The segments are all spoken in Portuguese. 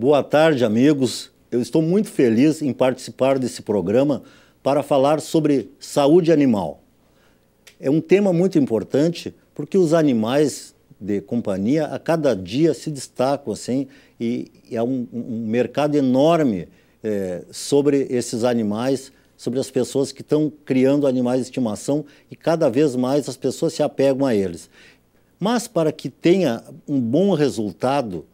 Boa tarde, amigos. Eu estou muito feliz em participar desse programa para falar sobre saúde animal. É um tema muito importante porque os animais de companhia a cada dia se destacam assim e, é há um, um, mercado enorme é, sobre esses animais, sobre as pessoas que estão criando animais de estimação e cada vez mais as pessoas se apegam a eles. Mas para que tenha um bom resultado,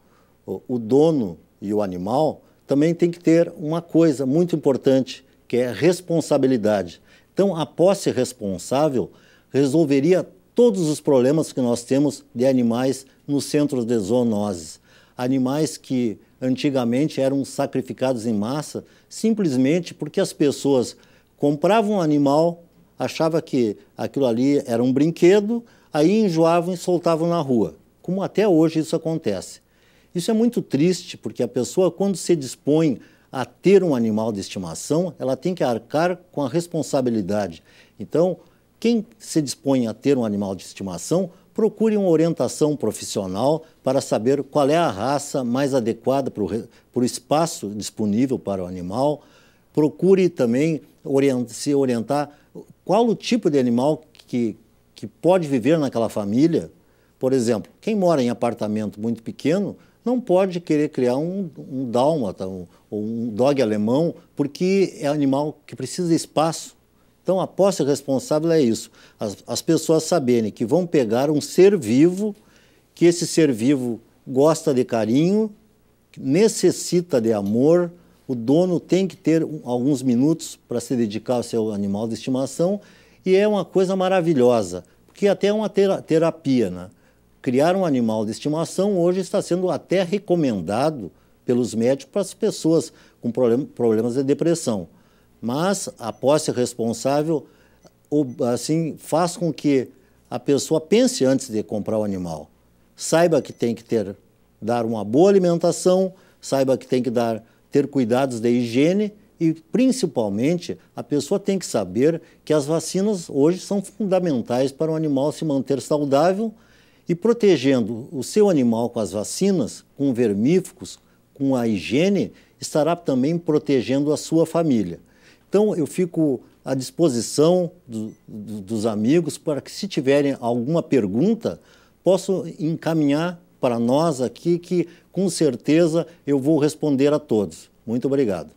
o dono e o animal, também tem que ter uma coisa muito importante, que é responsabilidade. Então, a posse responsável resolveria todos os problemas que nós temos de animais nos centros de zoonoses. Animais que antigamente eram sacrificados em massa simplesmente porque as pessoas compravam um animal, achavam que aquilo ali era um brinquedo, aí enjoavam e soltavam na rua. Como até hoje isso acontece. Isso é muito triste, porque a pessoa, quando se dispõe a ter um animal de estimação, ela tem que arcar com a responsabilidade. Então, quem se dispõe a ter um animal de estimação, procure uma orientação profissional para saber qual é a raça mais adequada para o, espaço disponível para o animal. Procure também orient, se orientar qual o tipo de animal que, que pode viver naquela família. Por exemplo, quem mora em apartamento muito pequeno não pode querer criar um, um dálmata ou um, um dog alemão, porque é animal que precisa de espaço. Então, a aposta responsável é isso: as, as pessoas saberem que vão pegar um ser vivo, que esse ser vivo gosta de carinho, necessita de amor, o dono tem que ter alguns minutos para se dedicar ao seu animal de estimação e é uma coisa maravilhosa, porque até é uma terapia, né? criar um animal de estimação hoje está sendo até recomendado pelos médicos para as pessoas com problemas de depressão. Mas a posse responsável assim faz com que a pessoa pense antes de comprar o animal. Saiba que tem que ter dar uma boa alimentação, saiba que tem que dar ter cuidados de higiene e principalmente a pessoa tem que saber que as vacinas hoje são fundamentais para o animal se manter saudável e protegendo o seu animal com as vacinas, com vermíficos, com a higiene, estará também protegendo a sua família. Então, eu fico à disposição do, do, dos amigos para que, se tiverem alguma pergunta, possam encaminhar para nós aqui, que com certeza eu vou responder a todos. Muito obrigado.